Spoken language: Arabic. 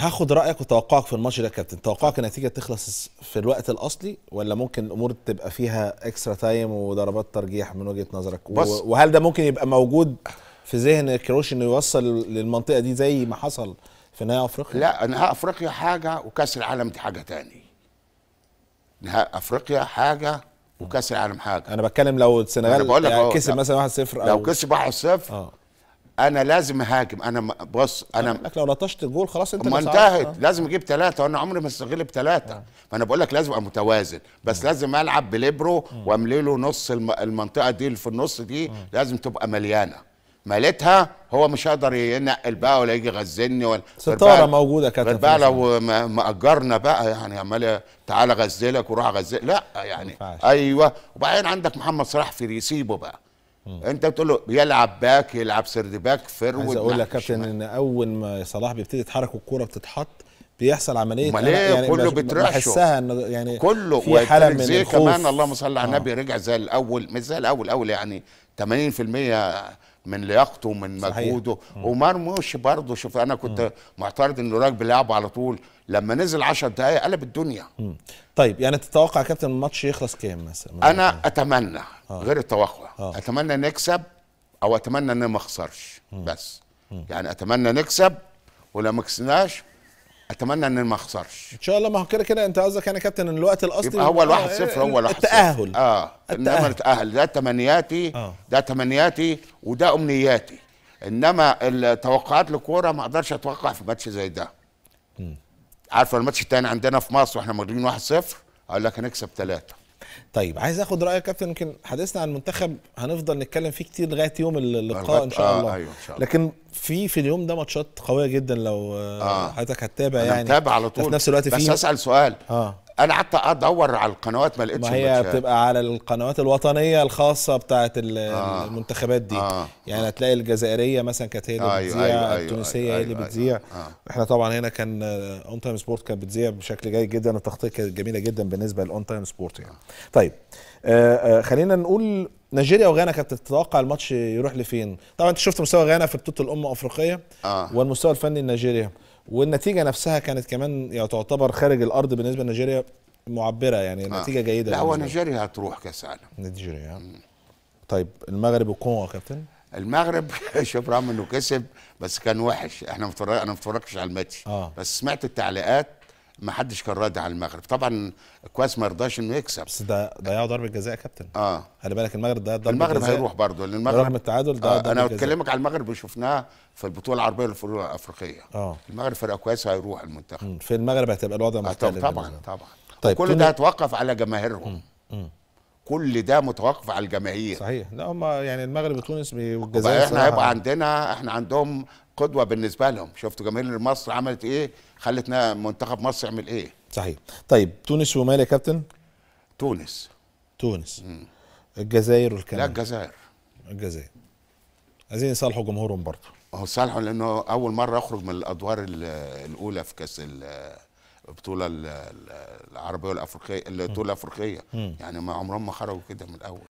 هاخد رايك وتوقعك في الماتش ده يا كابتن توقعك النتيجه تخلص في الوقت الاصلي ولا ممكن الامور تبقى فيها اكسترا تايم وضربات ترجيح من وجهه نظرك بص. وهل ده ممكن يبقى موجود في ذهن كروش انه يوصل للمنطقه دي زي ما حصل في نهائي افريقيا لا نهائي افريقيا حاجه وكاس العالم دي حاجه تاني نهائي افريقيا حاجه وكاس العالم حاجه انا بتكلم لو السنغال يعني كسب مثلا 1-0 لو كسب 1-0 انا لازم اهاجم انا بص انا لك لو لطشت الجول خلاص انت ما انتهت آه. لازم اجيب ثلاثه وانا عمري ما استغلب بثلاثه فانا آه. بقول لك لازم ابقى متوازن بس آه. لازم العب بليبرو واملي له نص المنطقه دي اللي في النص دي لازم تبقى مليانه مليتها هو مش هيقدر ينقل بقى ولا يجي يغزلني ولا ستاره موجوده كانت بقى لو مأجرنا بقى يعني عمال تعالى غزلك وروح اغزل لا يعني ايوه وبعدين عندك محمد صلاح في ريسيبو بقى انت بتقول له يلعب باك يلعب سرد باك فرود عايز اقول لك كابتن ان اول ما صلاح بيبتدي يتحرك والكوره بتتحط بيحصل عمليه امال ايه يعني كله بترعشه يعني كله في حاله من الخوف كمان اللهم صل على آه. النبي آه. رجع زي الاول مش زي الاول الاول يعني 80% من لياقته ومن مجهوده ومرموش برضه شوف انا كنت م. معترض انه راجل بيلعب على طول لما نزل 10 دقائق قلب الدنيا م. طيب يعني تتوقع كابتن الماتش يخلص كام مثلا انا م. اتمنى آه. غير التوقع آه. اتمنى نكسب او اتمنى ان ما اخسرش بس م. يعني اتمنى نكسب ولو ما كسبناش اتمنى ان ما اخسرش ان شاء الله ما هو كده كده انت قصدك يعني كابتن ان الوقت الاصلي يبقى هو الواحد صفر هو الواحد التاهل اه انما التاهل ده تمنياتي آه. ده تمنياتي وده امنياتي انما التوقعات الكوره ما اقدرش اتوقع في ماتش زي ده عارفه الماتش الثاني عندنا في مصر واحنا مغلوبين 1-0 اقول لك هنكسب ثلاثه طيب عايز اخد رايك كابتن يمكن حديثنا عن المنتخب هنفضل نتكلم فيه كتير لغايه يوم اللقاء ان شاء آه، الله آه أيوة ان شاء الله لكن في في اليوم ده ماتشات قويه جدا لو آه. حضرتك هتتابع يعني هتتابع على طول في نفس الوقت في بس اسال سؤال آه. انا قعدت ادور على القنوات ما لقيتش ما هي بتبقى على القنوات الوطنيه الخاصه بتاعه آه المنتخبات دي آه يعني هتلاقي الجزائريه مثلا كانت هي اللي آه بتذيع آه. التونسيه آه. هي اللي بتذيع آه. آه احنا طبعا هنا كان اون تايم سبورت كانت بتذيع بشكل جيد جدا التغطيه كانت جميله جدا بالنسبه لاون تايم سبورت يعني طيب آه, آه، خلينا نقول نيجيريا وغانا كانت تتوقع الماتش يروح لفين طبعا انت شفت مستوى غانا في بطوله الامم الافريقيه آه. والمستوى الفني لنيجيريا والنتيجه نفسها كانت كمان يعني تعتبر خارج الارض بالنسبه لنيجيريا معبره يعني آه. نتيجه جيده لا هو نيجيريا هتروح كاس عالم نيجيريا طيب المغرب والكونغو يا كابتن المغرب شوف رغم انه كسب بس كان وحش احنا انا ما اتفرجتش على الماتش آه. بس سمعت التعليقات ما حدش كان راضي على المغرب طبعا كواس ما رضاش انه يكسب بس ده ضيعوا ضربه جزاء يا كابتن اه خلي بالك المغرب ده ضربه المغرب هيروح برضه لان المغرب رغم التعادل ده آه انا بكلمك على المغرب شفناه في البطوله العربيه للفروق الافريقيه اه المغرب فرقه كويسه هيروح المنتخب في المغرب هتبقى الوضع آه، مختلف آه طبعا طبعا, طيب كل ده هتوقف على جماهيرهم كل ده متوقف على الجماهير صحيح لا هم يعني المغرب وتونس والجزائر احنا هيبقى عندنا احنا عندهم قدوه بالنسبه لهم شفتوا جماهير مصر عملت ايه خلتنا منتخب مصر يعمل ايه صحيح طيب تونس ومال يا كابتن تونس تونس مم. الجزائر والكندا لا الجزائر الجزائر عايزين يصالحوا جمهورهم برضه هو صالحوا لانه اول مره اخرج من الادوار الاولى في كاس البطوله العربيه والافريقيه البطوله الافريقيه يعني ما عمرهم ما خرجوا كده من الاول